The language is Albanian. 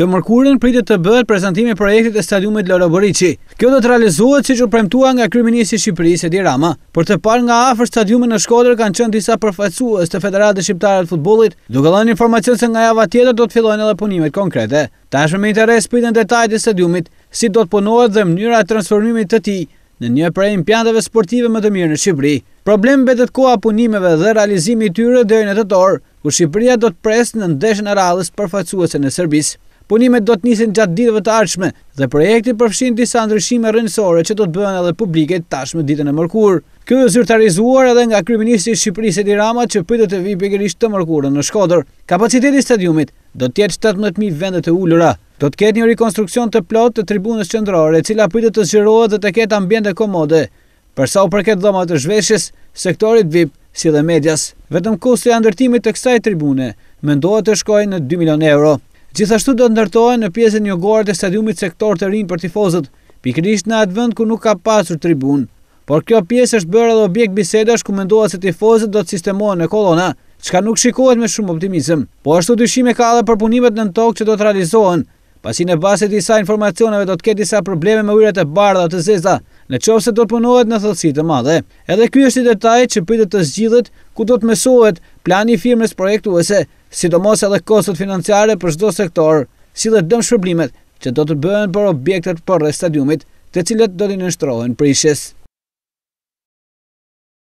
Të mërkurën pritet të bëhet prezantimi projektit të stadiumit Loro Boriçi. Kjo do të realizohet siç u premtua nga kryeministri i Shqipërisë Edi Rama. Për të parë nga afër stadiumit në Shkodër kanë qënë disa përfaqësues të Federatës Shqiptare të Futbollit, duke dhënë informacion se nga java tjetër do të fillojnë edhe punimet konkrete. Tashmë me interes pritet detajet e stadiumit, si do të punohet dhe mënyra e transformimit të tij në një prej impianteve sportive më të mirë në Shqipëri. Problemi mbetet koha punimeve dhe realizimi tyre deri në tetor, ku Shqipëria do të presë në ndeshën e rallës përfaqësuese në Serbisë punimet do të nisin gjatë ditëve të ardhshme dhe projekti përfshin disa ndryshime rrënjësore që do të bëhen edhe publike tashmë ditën e mërkurë. Kjo është zyrtarizuar edhe nga kryeministri i Shqipërisë Edi që pyetë të vi pikërisht të mërkurën në Shkodër. Kapaciteti i stadiumit do të jetë 17000 vende të ulura. Do të ketë një rekonstruksion të plotë të tribunës qendrore, e cila pyetë të zgjerohet dhe të ketë ambjende komode. Për sa u përket dhomave të zhveshjes, sektorit VIP si dhe medias, vetëm kushti i ndërtimit të kësaj tribune mendohet të shkojë në 2 milion euro. Gjithashtu do të ndërtohen në pjesën jugore të stadiumit sektor të rinj për tifozët, pikërisht në atë vend ku nuk ka pasur tribun. Por kjo pjesë është bërë edhe objekt bisedash ku mendohet se tifozët do të sistemohen në kolona, çka nuk shikohet me shumë optimizëm. Po ashtu dyshime ka edhe për punimet në tokë që do të realizohen, pasi në baset disa informacioneve do të ketë disa probleme me ujrat e bardha të zeza, në qovë se do të punohet në thëllësit të madhe. Edhe kjo është i detaj që pritët të zgjidhet ku do të mesohet plani firmes projektu ose sidomos edhe kostët financiare për shdo sektor, si dhe dëmë shpërblimet që do të bëhen për objektet për rrë stadiumit të cilët do të nështrohen prishes.